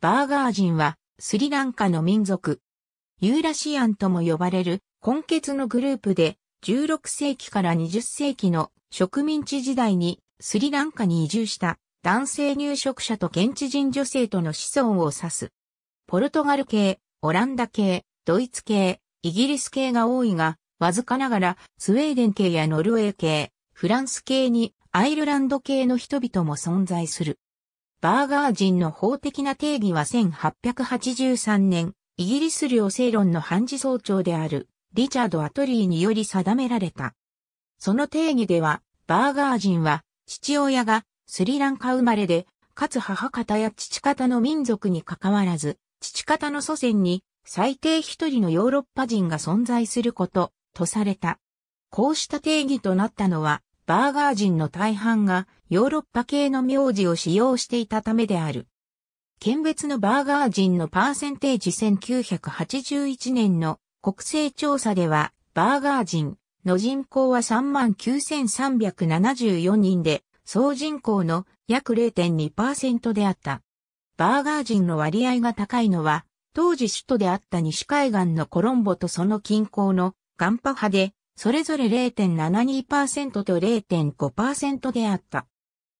バーガー人はスリランカの民族。ユーラシアンとも呼ばれる根血のグループで16世紀から20世紀の植民地時代にスリランカに移住した男性入植者と現地人女性との子孫を指す。ポルトガル系、オランダ系、ドイツ系、イギリス系が多いが、わずかながらスウェーデン系やノルウェー系、フランス系にアイルランド系の人々も存在する。バーガー人の法的な定義は1883年、イギリス領政論の判事総長であるリチャード・アトリーにより定められた。その定義では、バーガー人は父親がスリランカ生まれで、かつ母方や父方の民族に関わらず、父方の祖先に最低一人のヨーロッパ人が存在することとされた。こうした定義となったのはバーガー人の大半がヨーロッパ系の名字を使用していたためである。県別のバーガー人のパーセンテージ1981年の国勢調査では、バーガー人の人口は39,374人で、総人口の約0.2%であった。バーガー人の割合が高いのは、当時首都であった西海岸のコロンボとその近郊のガンパ派で、それぞれ0.72%と0.5%であった。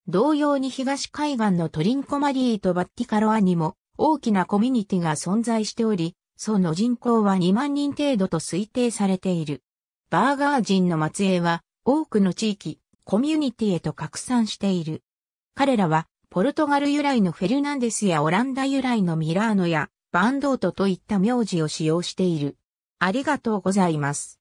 同様に東海岸のトリンコマリーとバッティカロアにも大きなコミュニティが存在しており、その人口は2万人程度と推定されている。バーガー人の末裔は多くの地域、コミュニティへと拡散している。彼らはポルトガル由来のフェルナンデスやオランダ由来のミラーノやバンドートといった名字を使用している。ありがとうございます。